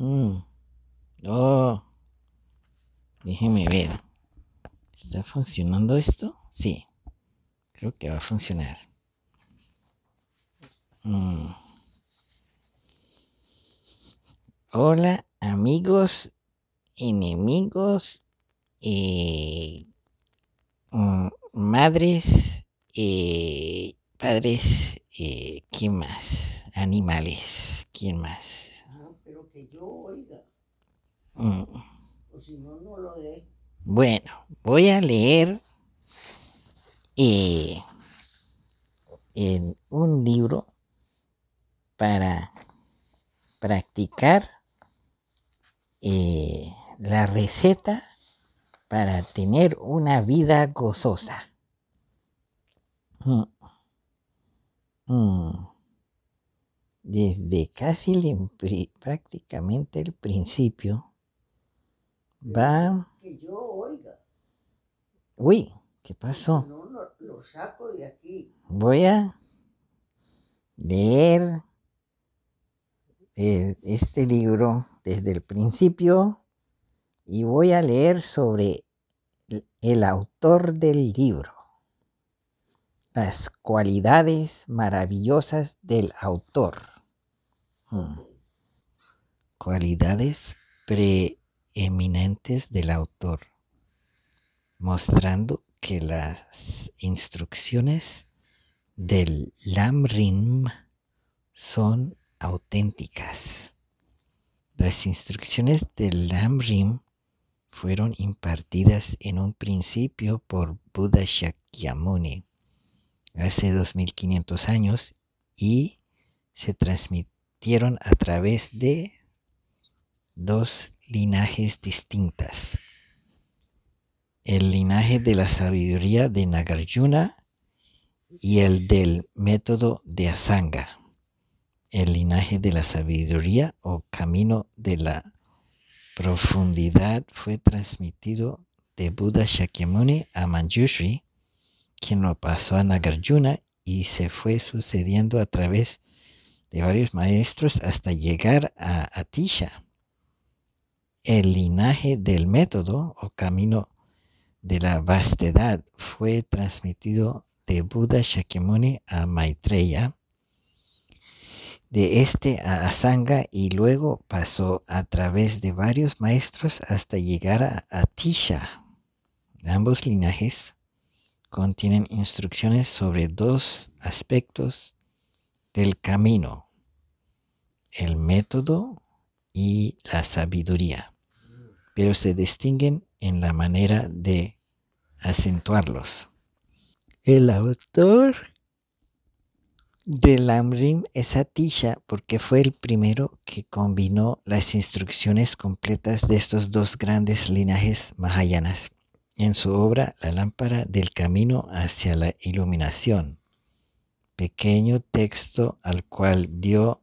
Mm. Oh. Déjeme ver. ¿Está funcionando esto? Sí. Creo que va a funcionar. Mm. Hola amigos, enemigos, eh, mm, madres, eh, padres, eh, ¿quién más? Animales, ¿quién más? que yo oiga. Mm. Pues bueno, voy a leer eh, en un libro para practicar eh, la receta para tener una vida gozosa. Mm. Mm desde casi prácticamente el principio, va... Que yo oiga. Uy, ¿qué pasó? No, lo, saco de aquí. Voy a leer eh, este libro desde el principio y voy a leer sobre el autor del libro las cualidades maravillosas del autor. Mm. Cualidades preeminentes del autor, mostrando que las instrucciones del Lamrim son auténticas. Las instrucciones del Lamrim fueron impartidas en un principio por Buda Shakyamuni hace 2500 años y se transmitieron a través de dos linajes distintas. El linaje de la sabiduría de Nagarjuna y el del método de Asanga. El linaje de la sabiduría o camino de la profundidad fue transmitido de Buda Shakyamuni a Manjushri quien lo pasó a Nagarjuna y se fue sucediendo a través de varios maestros hasta llegar a Atisha. El linaje del método o camino de la vastedad fue transmitido de Buda Shakyamuni a Maitreya, de este a Asanga y luego pasó a través de varios maestros hasta llegar a Atisha. Ambos linajes contienen instrucciones sobre dos aspectos del camino, el método y la sabiduría, pero se distinguen en la manera de acentuarlos. El autor del Amrim es Atisha porque fue el primero que combinó las instrucciones completas de estos dos grandes linajes mahayanas en su obra La lámpara del camino hacia la iluminación, pequeño texto al cual dio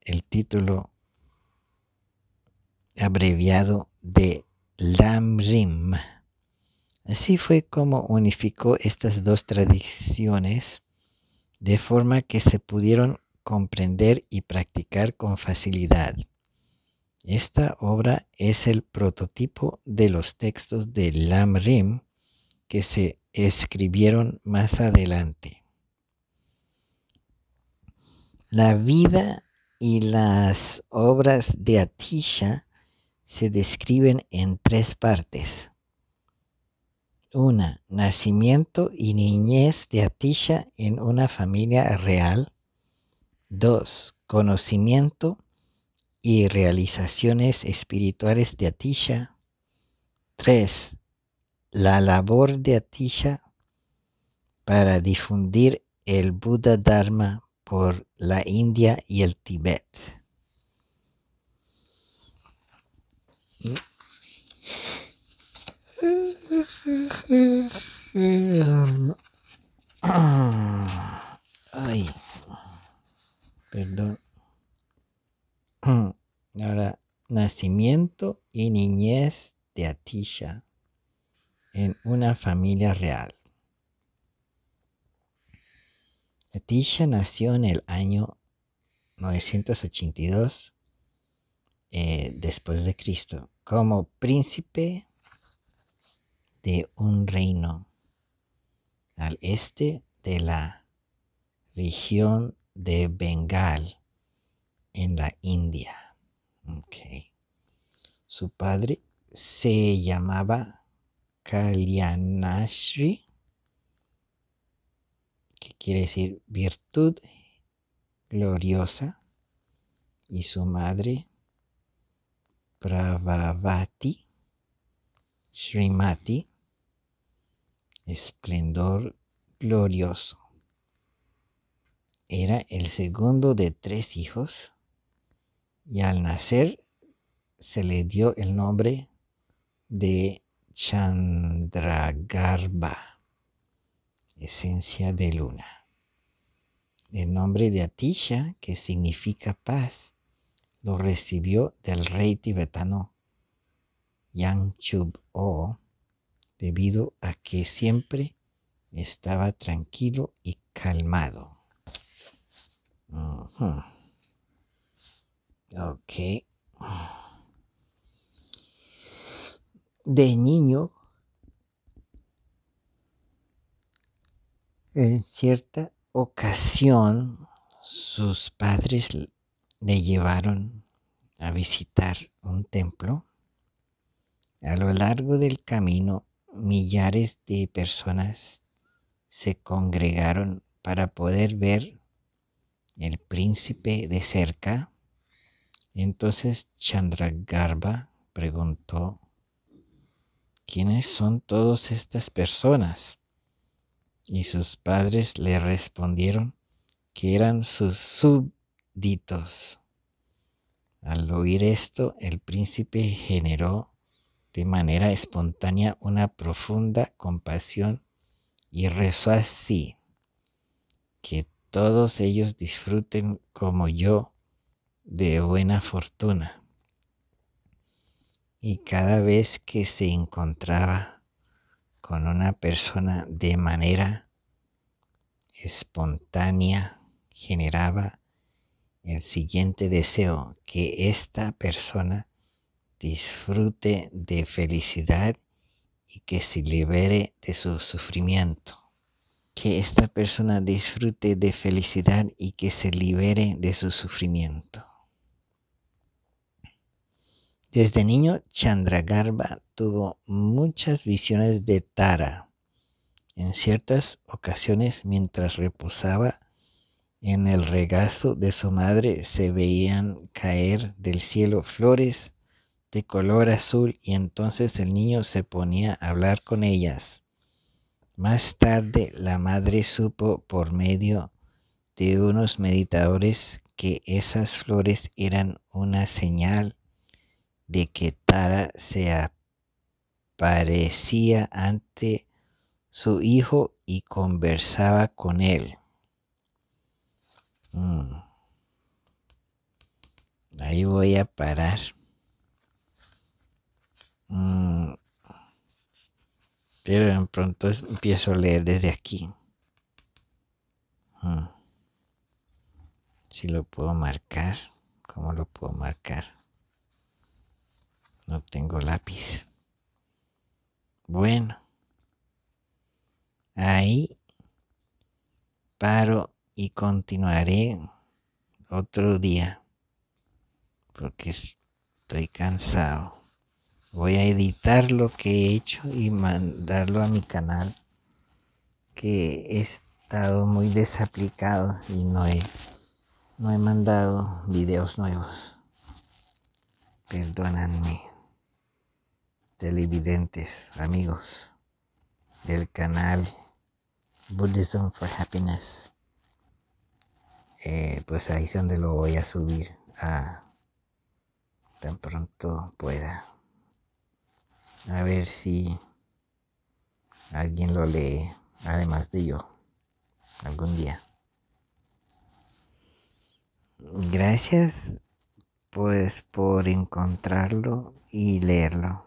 el título abreviado de Lamrim. Así fue como unificó estas dos tradiciones de forma que se pudieron comprender y practicar con facilidad. Esta obra es el prototipo de los textos de Lamrim que se escribieron más adelante. La vida y las obras de Atisha se describen en tres partes. Una, nacimiento y niñez de Atisha en una familia real. Dos, conocimiento y realizaciones espirituales de Atisha. 3. La labor de Atisha para difundir el Buda Dharma por la India y el Tibet. Mm. perdón nacimiento y niñez de Atisha en una familia real. Atisha nació en el año 982 eh, después de Cristo como príncipe de un reino al este de la región de Bengal en la India. Su padre se llamaba Kalyanashri, que quiere decir virtud gloriosa, y su madre Pravavati, Srimati, esplendor glorioso. Era el segundo de tres hijos y al nacer se le dio el nombre de Chandragarba, esencia de luna. El nombre de Atisha, que significa paz, lo recibió del rey tibetano Yang Chub O debido a que siempre estaba tranquilo y calmado. Ok. De niño, en cierta ocasión, sus padres le llevaron a visitar un templo. A lo largo del camino, millares de personas se congregaron para poder ver el príncipe de cerca. Entonces Chandragarba preguntó, ¿quiénes son todas estas personas? Y sus padres le respondieron que eran sus súbditos. Al oír esto, el príncipe generó de manera espontánea una profunda compasión y rezó así, que todos ellos disfruten como yo de buena fortuna. Y cada vez que se encontraba con una persona de manera espontánea, generaba el siguiente deseo, que esta persona disfrute de felicidad y que se libere de su sufrimiento. Que esta persona disfrute de felicidad y que se libere de su sufrimiento. Desde niño, Chandragarba tuvo muchas visiones de Tara. En ciertas ocasiones, mientras reposaba en el regazo de su madre, se veían caer del cielo flores de color azul y entonces el niño se ponía a hablar con ellas. Más tarde la madre supo por medio de unos meditadores que esas flores eran una señal de que Tara se aparecía ante su hijo y conversaba con él. Mm. Ahí voy a parar. Mm. Pero en pronto empiezo a leer desde aquí. Mm. Si lo puedo marcar, ¿cómo lo puedo marcar? No tengo lápiz. Bueno. Ahí paro y continuaré otro día. Porque estoy cansado. Voy a editar lo que he hecho y mandarlo a mi canal. Que he estado muy desaplicado y no he, no he mandado videos nuevos. Perdóname televidentes, amigos del canal Buddhism for Happiness. Eh, pues ahí es donde lo voy a subir a tan pronto pueda. A ver si alguien lo lee, además de yo, algún día. Gracias pues por encontrarlo y leerlo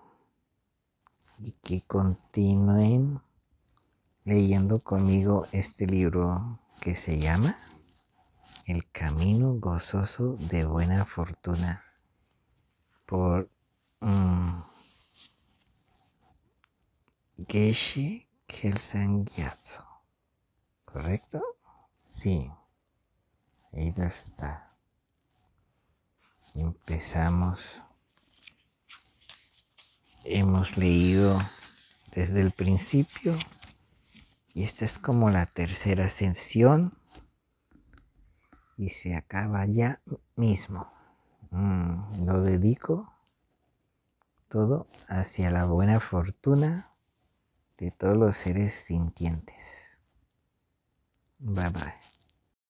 y que continúen leyendo conmigo este libro que se llama El Camino Gozoso de Buena Fortuna por mm, Geshe Kelsang Gyatso. ¿Correcto? Sí. Ahí lo está. Empezamos hemos leído desde el principio y esta es como la tercera ascensión y se acaba ya mismo. Mm, lo dedico todo hacia la buena fortuna de todos los seres sintientes. Bye bye.